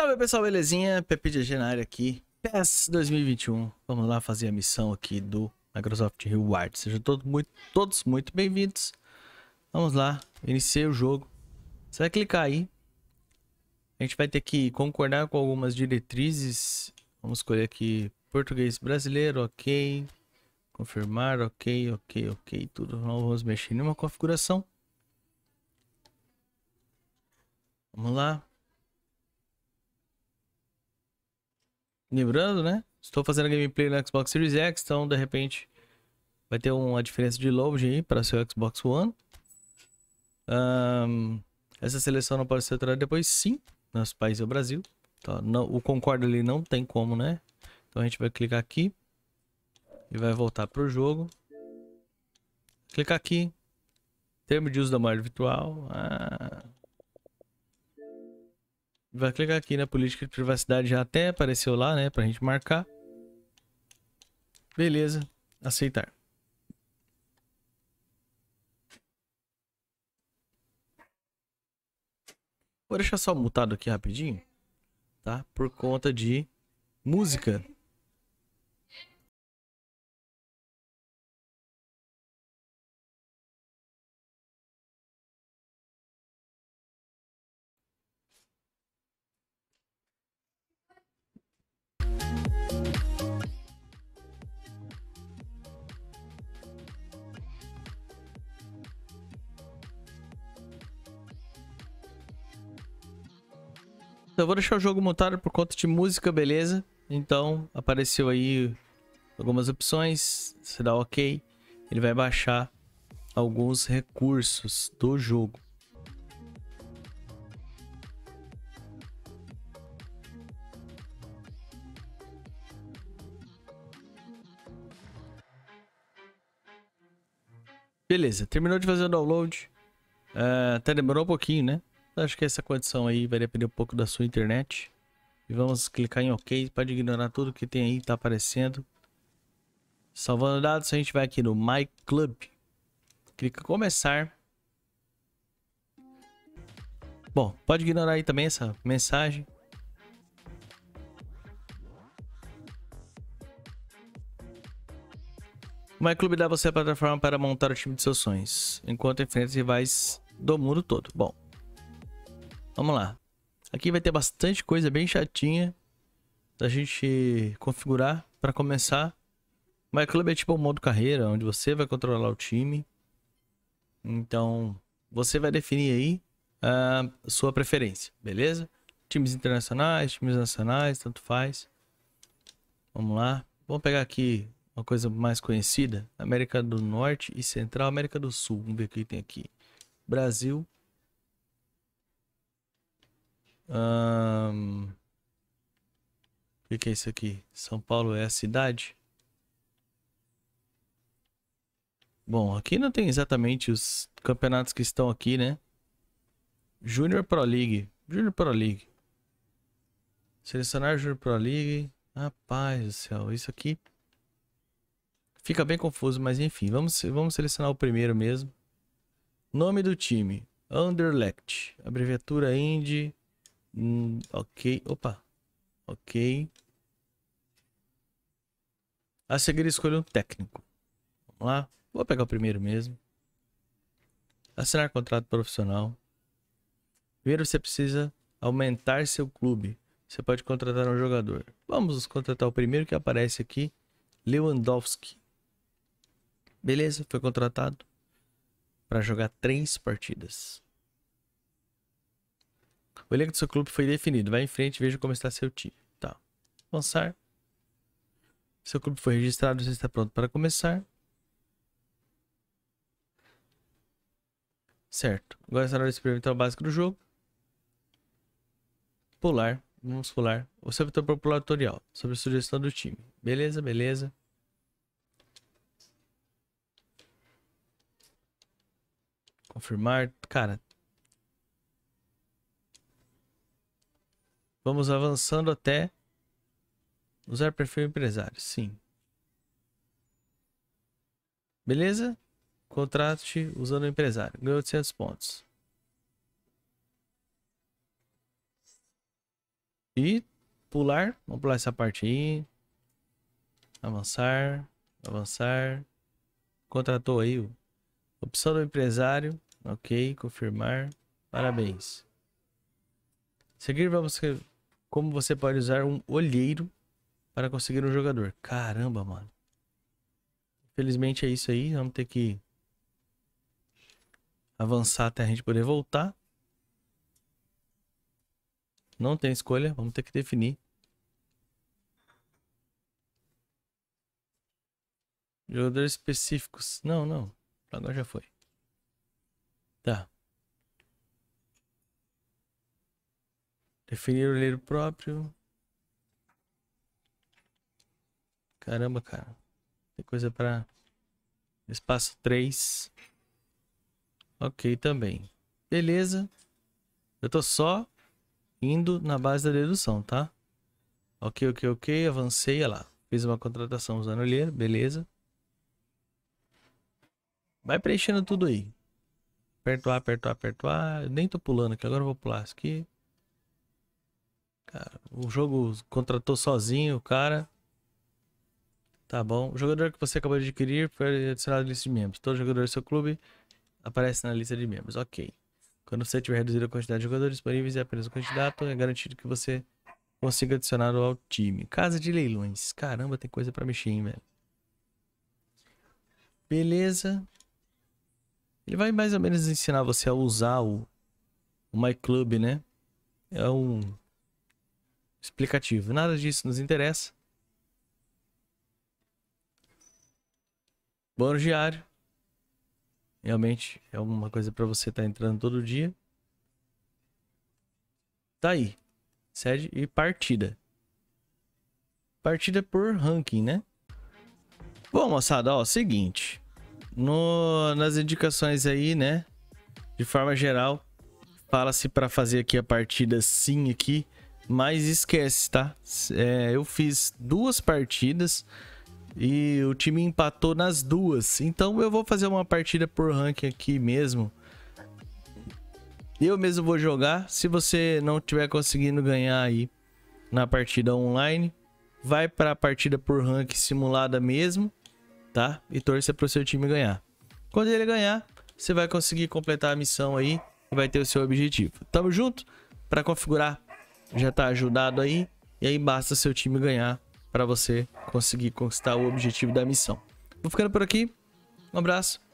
Salve pessoal, belezinha? PPGG de área aqui, PES 2021. Vamos lá fazer a missão aqui do Microsoft Reward. Sejam todos muito, todos muito bem-vindos. Vamos lá, iniciei o jogo. Você vai clicar aí. A gente vai ter que concordar com algumas diretrizes. Vamos escolher aqui português brasileiro, ok. Confirmar, ok, ok, ok. Tudo, não vamos mexer em nenhuma configuração. Vamos lá. Lembrando, né? Estou fazendo gameplay no Xbox Series X, então de repente vai ter uma diferença de longe aí para seu Xbox One. Um, essa seleção não pode ser alterada depois, sim, nosso país é o Brasil. Então, não, o concorda ali não tem como, né? Então a gente vai clicar aqui e vai voltar para o jogo. Clicar aqui, termo de uso da moeda virtual. Ah. Vai clicar aqui na política de privacidade, já até apareceu lá, né, pra gente marcar. Beleza, aceitar. Vou deixar só mutado aqui rapidinho, tá? Por conta de música. Eu vou deixar o jogo montado por conta de música, beleza? Então, apareceu aí algumas opções. Você dá OK. Ele vai baixar alguns recursos do jogo. Beleza, terminou de fazer o download. Uh, até demorou um pouquinho, né? Acho que essa condição aí vai depender um pouco da sua internet. E vamos clicar em OK. Pode ignorar tudo que tem aí, está aparecendo. Salvando dados, a gente vai aqui no My Club. Clica em começar. Bom, pode ignorar aí também essa mensagem. O MyClub dá você a plataforma para montar o time de seus sonhos, enquanto enfrenta rivais do mundo todo. Bom, Vamos lá. Aqui vai ter bastante coisa bem chatinha da gente configurar para começar. My Club é tipo um modo carreira, onde você vai controlar o time. Então, você vai definir aí a sua preferência, beleza? Times internacionais, times nacionais, tanto faz. Vamos lá. Vamos pegar aqui uma coisa mais conhecida. América do Norte e Central, América do Sul. Vamos ver o que tem aqui. Brasil, um... O que, é isso aqui? São Paulo é a cidade? Bom, aqui não tem exatamente os campeonatos que estão aqui, né? Junior Pro League. Junior Pro League. Selecionar Junior Pro League. Rapaz do céu, isso aqui fica bem confuso, mas enfim, vamos, vamos selecionar o primeiro mesmo. Nome do time: Underlect. Abreviatura Indy. Hum, ok. Opa. Ok. A seguir escolha um técnico. Vamos lá. Vou pegar o primeiro mesmo. Assinar contrato profissional. Primeiro você precisa aumentar seu clube. Você pode contratar um jogador. Vamos contratar o primeiro que aparece aqui. Lewandowski. Beleza, foi contratado para jogar três partidas. O elenco do seu clube foi definido. Vai em frente e veja como está seu time. Tá. Avançar. Seu clube foi registrado, você está pronto para começar. Certo. Agora está na hora de experimentar o básico do jogo. Pular. Vamos pular. Você optou por pular tutorial. Sobre a sugestão do time. Beleza, beleza. Confirmar. Cara, Vamos avançando até usar perfil empresário, sim. Beleza? Contrate usando o empresário. Ganhou 800 pontos. E pular. Vamos pular essa parte aí. Avançar. Avançar. Contratou aí. o Opção do empresário. Ok. Confirmar. Parabéns. Seguir vamos como você pode usar um olheiro para conseguir um jogador? Caramba, mano. Infelizmente é isso aí. Vamos ter que avançar até a gente poder voltar. Não tem escolha, vamos ter que definir. Jogadores específicos. Não, não. Agora já foi. Tá. Definir o olheiro próprio. Caramba, cara. Tem coisa para espaço 3. Ok, também. Beleza. Eu tô só indo na base da dedução, tá? Ok, ok, ok. Avancei, olha lá. Fiz uma contratação usando olheiro, beleza. Vai preenchendo tudo aí. Aperto A, aperto A, aperto A. nem tô pulando aqui, agora eu vou pular isso aqui. Cara, o jogo contratou sozinho o cara. Tá bom. O jogador que você acabou de adquirir foi adicionado à lista de membros. Todo jogador do seu clube aparece na lista de membros. Ok. Quando você tiver reduzido a quantidade de jogadores disponíveis e apenas o candidato, é garantido que você consiga adicionar ao time. Casa de leilões. Caramba, tem coisa pra mexer, hein, velho. Beleza. Ele vai mais ou menos ensinar você a usar o, o MyClub, né? É um explicativo. Nada disso nos interessa. Bônus diário. Realmente é uma coisa para você estar tá entrando todo dia. Tá aí. Sede e partida. Partida por ranking, né? Bom, moçada, ó, seguinte. No, nas indicações aí, né? De forma geral, fala-se para fazer aqui a partida sim aqui. Mas esquece, tá? É, eu fiz duas partidas e o time empatou nas duas. Então eu vou fazer uma partida por ranking aqui mesmo. Eu mesmo vou jogar. Se você não tiver conseguindo ganhar aí na partida online, vai para a partida por ranking simulada mesmo, tá? E torça para o seu time ganhar. Quando ele ganhar, você vai conseguir completar a missão aí e vai ter o seu objetivo. Tamo junto? Para configurar já tá ajudado aí. E aí basta seu time ganhar para você conseguir conquistar o objetivo da missão. Vou ficando por aqui. Um abraço.